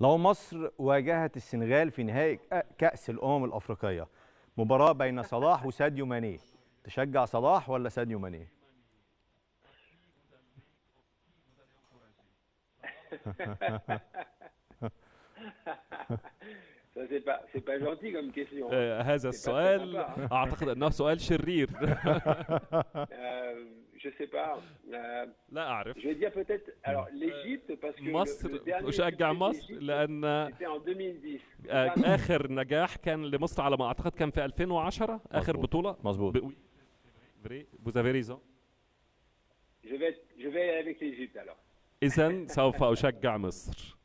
لو مصر واجهت السنغال في نهائي كأس الأمم الأفريقية مباراة بين صلاح وساديو ماني تشجع صلاح ولا ساديو ماني؟ euh, هذا السؤال أعتقد أنه سؤال شرير euh, لا اعرف. مصر اشجع مصر لان آه، اخر نجاح كان لمصر على ما اعتقد كان في 2010 اخر بطوله مظبوط اذا سوف اشجع مصر.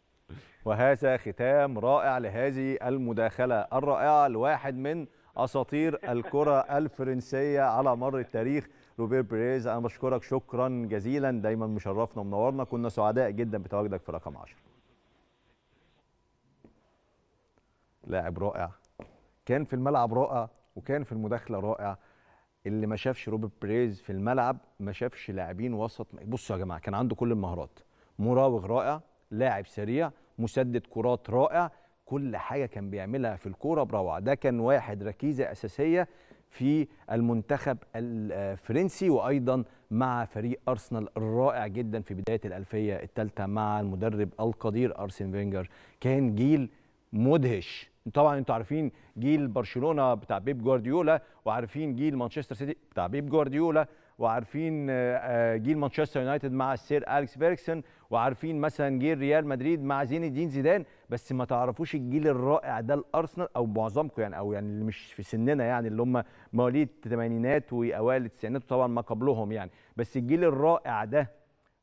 وهذا ختام رائع لهذه المداخله الرائعه لواحد من اساطير الكره الفرنسيه على مر التاريخ روبير بريز انا بشكرك شكرا جزيلا دايما مشرفنا ومنورنا كنا سعداء جدا بتواجدك في رقم 10 لاعب رائع كان في الملعب رائع وكان في المداخله رائع اللي ما شافش روبرت بريز في الملعب ما شافش لاعبين وسط بصوا يا جماعه كان عنده كل المهارات مراوغ رائع لاعب سريع مسدد كرات رائع كل حاجه كان بيعملها في الكوره بروعه ده كان واحد ركيزه اساسيه في المنتخب الفرنسي آه، وايضا مع فريق ارسنال الرائع جدا في بدايه الالفيه الثالثه مع المدرب القدير ارسن فينجر كان جيل مدهش طبعا انتوا عارفين جيل برشلونه بتاع بيب جوارديولا وعارفين جيل مانشستر سيتي بتاع بيب جوارديولا وعارفين آه، آه، جيل مانشستر يونايتد مع السير اليكس فيركسون وعارفين مثلا جيل ريال مدريد مع زين الدين زيدان بس ما تعرفوش الجيل الرائع ده الارسنال او معظمكم يعني او يعني اللي مش في سننا يعني اللي هم مواليد الثمانينات واوائل التسعينات وطبعا ما قبلهم يعني بس الجيل الرائع ده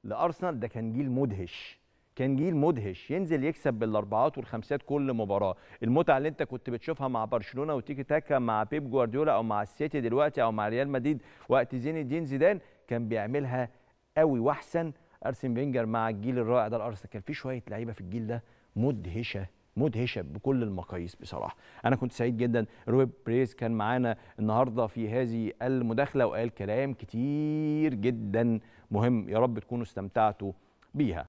لارسنال ده كان جيل مدهش كان جيل مدهش ينزل يكسب بالاربعات والخمسات كل مباراه المتعه اللي انت كنت بتشوفها مع برشلونه وتيكي تاكا مع بيب جوارديولا او مع السيتي دلوقتي او مع ريال مدريد وقت زين الدين زيدان كان بيعملها قوي واحسن ارسن فينجر مع الجيل الرائع ده الارسنال كان في شويه لعيبه في الجيل ده مدهشه مدهشه بكل المقاييس بصراحه انا كنت سعيد جدا رويب بريس كان معانا النهارده في هذه المداخله وقال كلام كتير جدا مهم يا رب تكونوا استمتعتوا بيها